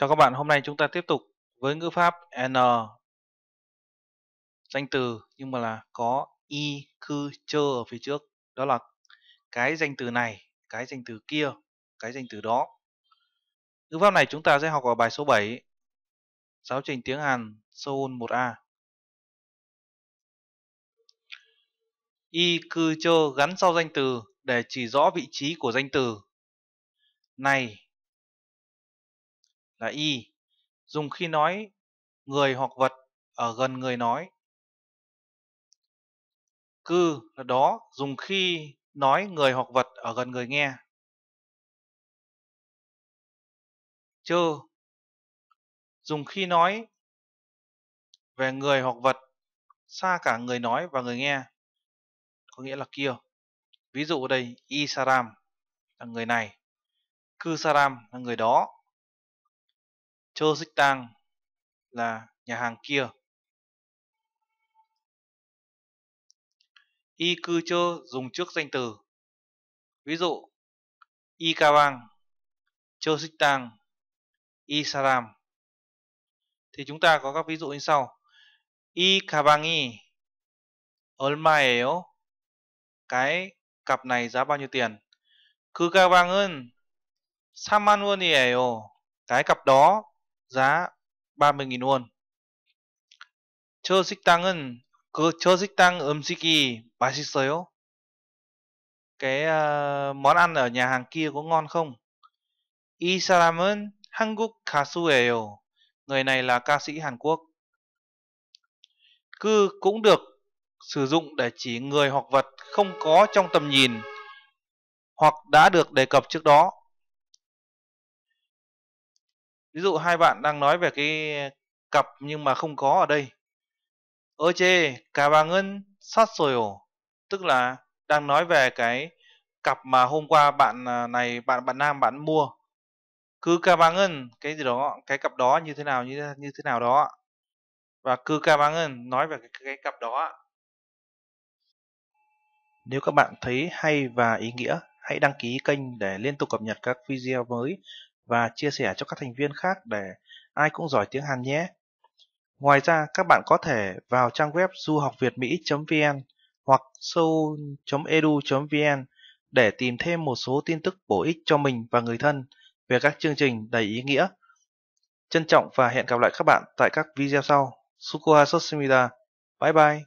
Chào các bạn, hôm nay chúng ta tiếp tục với ngữ pháp n danh từ nhưng mà là có y cư chơ ở phía trước đó là cái danh từ này, cái danh từ kia, cái danh từ đó. Ngữ pháp này chúng ta sẽ học ở bài số 7 giáo trình tiếng Hàn Seoul 1A. Y cư chơ gắn sau danh từ để chỉ rõ vị trí của danh từ này là y dùng khi nói người hoặc vật ở gần người nói cư là đó dùng khi nói người hoặc vật ở gần người nghe chơ dùng khi nói về người hoặc vật xa cả người nói và người nghe có nghĩa là kia ví dụ ở đây Saram là người này cư saram là người đó xích Chosiktang là nhà hàng kia. Y cư chơ dùng trước danh từ. Ví dụ, Y xích Chosiktang, Y Salam. Thì chúng ta có các ví dụ như sau. Y Kavangi, 얼마예요? Cái cặp này giá bao nhiêu tiền? 그 가방은 3만 원이에요. Cái cặp đó giá 30.000 won. 저 식당은 그저 식당 음식이 맛있어요? Cái uh, món ăn ở nhà hàng kia có ngon không? 이 사람은 한국 가수예요. Người này là ca sĩ Hàn Quốc. Cư cũng được sử dụng để chỉ người hoặc vật không có trong tầm nhìn hoặc đã được đề cập trước đó ví dụ hai bạn đang nói về cái cặp nhưng mà không có ở đây 어제 가방은 샀어요 tức là đang nói về cái cặp mà hôm qua bạn à, này bạn bạn nam bạn mua cứ ngân cái gì đó cái cặp đó như thế nào như như thế nào đó và cứ ngân nói về cái, cái cặp đó nếu các bạn thấy hay và ý nghĩa hãy đăng ký kênh để liên tục cập nhật các video mới và chia sẻ cho các thành viên khác để ai cũng giỏi tiếng Hàn nhé. Ngoài ra, các bạn có thể vào trang web du học việt mỹ.vn hoặc seoul.edu.vn để tìm thêm một số tin tức bổ ích cho mình và người thân về các chương trình đầy ý nghĩa. Trân trọng và hẹn gặp lại các bạn tại các video sau. Sukuha Bye bye!